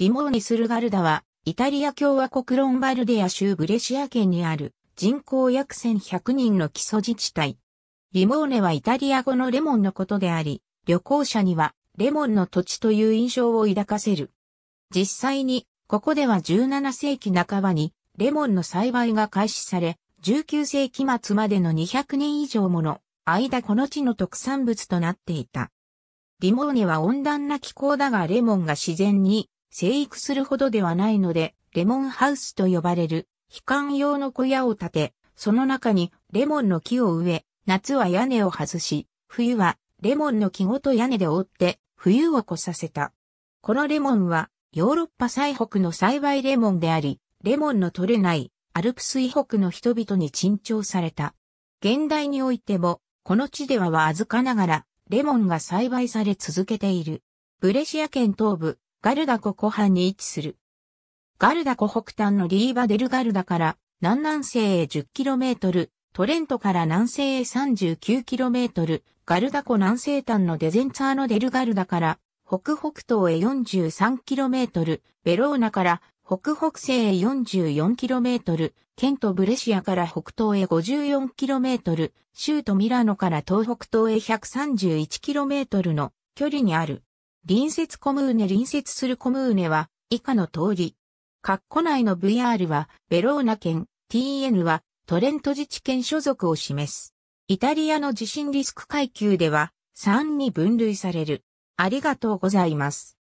リモーニ・スルガルダは、イタリア共和国ロンバルディア州ブレシア県にある人口約1100人の基礎自治体。リモーネはイタリア語のレモンのことであり、旅行者にはレモンの土地という印象を抱かせる。実際に、ここでは17世紀半ばにレモンの栽培が開始され、19世紀末までの200年以上もの間この地の特産物となっていた。リモーネは温暖な気候だがレモンが自然に生育するほどではないので、レモンハウスと呼ばれる、悲観用の小屋を建て、その中にレモンの木を植え、夏は屋根を外し、冬はレモンの木ごと屋根で覆って、冬を越させた。このレモンは、ヨーロッパ最北の栽培レモンであり、レモンの取れないアルプス以北の人々に珍重された。現代においても、この地ではわずかながら、レモンが栽培され続けている。ブレシア県東部、ガルダ湖湖畔に位置する。ガルダ湖北端のリーバデルガルダから南南西へ 10km、トレントから南西へ 39km、ガルダ湖南西端のデゼンツァーノデルガルダから北北東へ 43km、ベローナから北北西へ 44km、ケント・ブレシアから北東へ 54km、州都ミラノから東北東へ 131km の距離にある。隣接コムーネ隣接するコムーネは以下の通り。括弧内の VR はベローナ県、TN はトレント自治県所属を示す。イタリアの地震リスク階級では3に分類される。ありがとうございます。